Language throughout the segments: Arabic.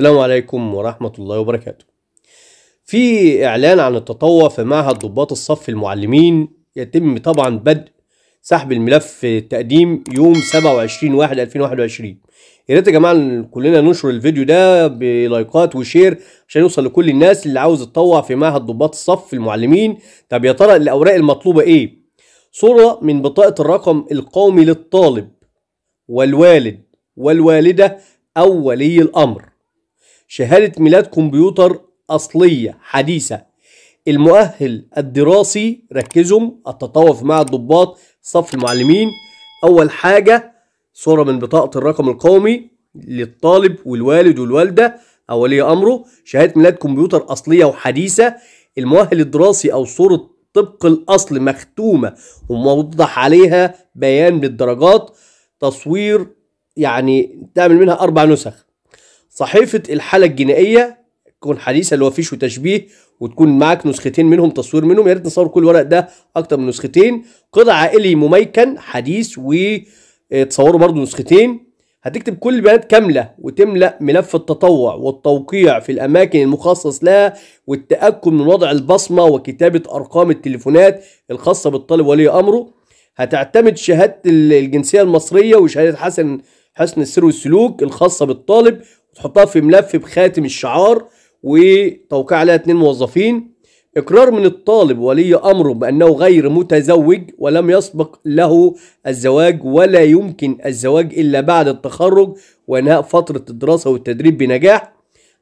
السلام عليكم ورحمة الله وبركاته في إعلان عن التطوع في معهد ضباط الصف المعلمين يتم طبعا بدء سحب الملف التقديم يوم 27 1 2021 يا ريت يا جماعه كلنا ننشر الفيديو ده بلايكات وشير عشان يوصل لكل الناس اللي عاوز تطوع في معهد ضباط الصف المعلمين طب يا ترى الاوراق المطلوبه ايه صوره من بطاقه الرقم القومي للطالب والوالد والوالده او ولي الامر شهادة ميلاد كمبيوتر أصلية حديثة المؤهل الدراسي ركزوا التطوع في الضباط صف المعلمين أول حاجة صورة من بطاقة الرقم القومي للطالب والوالد والوالدة أو ولي أمره شهادة ميلاد كمبيوتر أصلية وحديثة المؤهل الدراسي أو صورة طبق الأصل مختومة وموضح عليها بيان بالدرجات تصوير يعني تعمل منها أربع نسخ صحيفه الحاله الجنائيه تكون حديثه اللي هو فيش وتشبيه وتكون معاك نسختين منهم تصوير منهم يا ريت نصور كل ورق ده اكتر من نسختين قطع عائلي مميكن حديث وتصوروا آه، برضو نسختين هتكتب كل البيانات كاملة وتملأ ملف التطوع والتوقيع في الأماكن المخصص لها والتأكد من وضع البصمة وكتابة أرقام التليفونات الخاصة بالطالب ولي أمره هتعتمد شهادة الجنسية المصرية وشهادة حسن حسن السير والسلوك الخاصة بالطالب وتحطها في ملف بخاتم الشعار وتوقيع عليها اثنين موظفين إقرار من الطالب ولي أمره بأنه غير متزوج ولم يسبق له الزواج ولا يمكن الزواج إلا بعد التخرج وإنهاء فترة الدراسة والتدريب بنجاح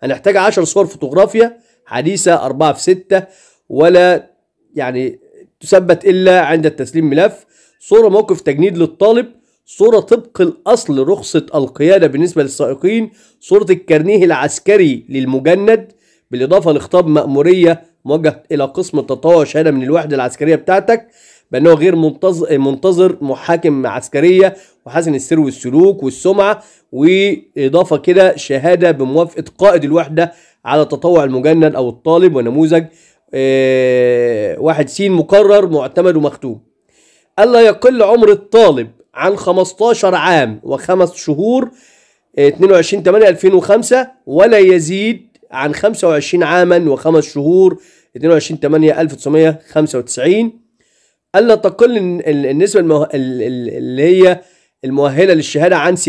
هنحتاج 10 صور فوتوغرافيا حديثة 4 في 6 ولا يعني تثبت إلا عند التسليم ملف صورة موقف تجنيد للطالب صورة طبق الأصل رخصة القيادة بالنسبة للسائقين صورة الكرنيه العسكري للمجند بالإضافة لخطاب مأمورية موجه إلى قسم التطوع شهادة من الوحدة العسكرية بتاعتك بأنه غير منتظر, منتظر محاكم عسكرية وحسن السير والسلوك والسمعة وإضافة كده شهادة بموافقة قائد الوحدة على تطوع المجند أو الطالب ونموذج آه، واحد سين مقرر معتمد ومختوم ألا يقل عمر الطالب عن 15 عام وخمس شهور 22 8 2005 ولا يزيد عن 25 عاما وخمس شهور 22 8 1995 ألا تقل النسبة المه... اللي هي المؤهلة للشهادة عن 60%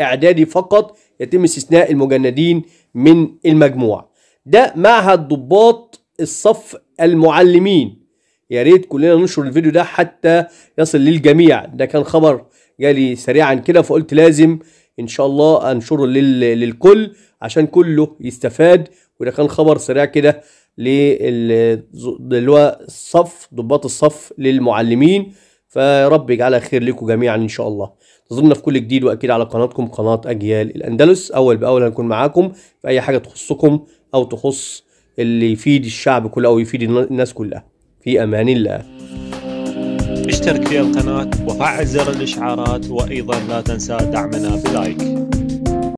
إعدادي فقط يتم استثناء المجندين من المجموع ده معهد ضباط الصف المعلمين يا ريت كلنا ننشر الفيديو ده حتى يصل للجميع ده كان خبر جالي سريعا كده فقلت لازم ان شاء الله انشره لل... للكل عشان كله يستفاد وده كان خبر سريع كده اللي هو الصف ضباط الصف للمعلمين فرب يجعلها خير لكم جميعا ان شاء الله انتظرونا في كل جديد واكيد على قناتكم قناه اجيال الاندلس اول باول هنكون معاكم في اي حاجه تخصكم او تخص اللي يفيد الشعب كله او يفيد الناس كلها في أمان الله اشترك في القناة وفعل زر الإشعارات وأيضا لا تنسى دعمنا بلايك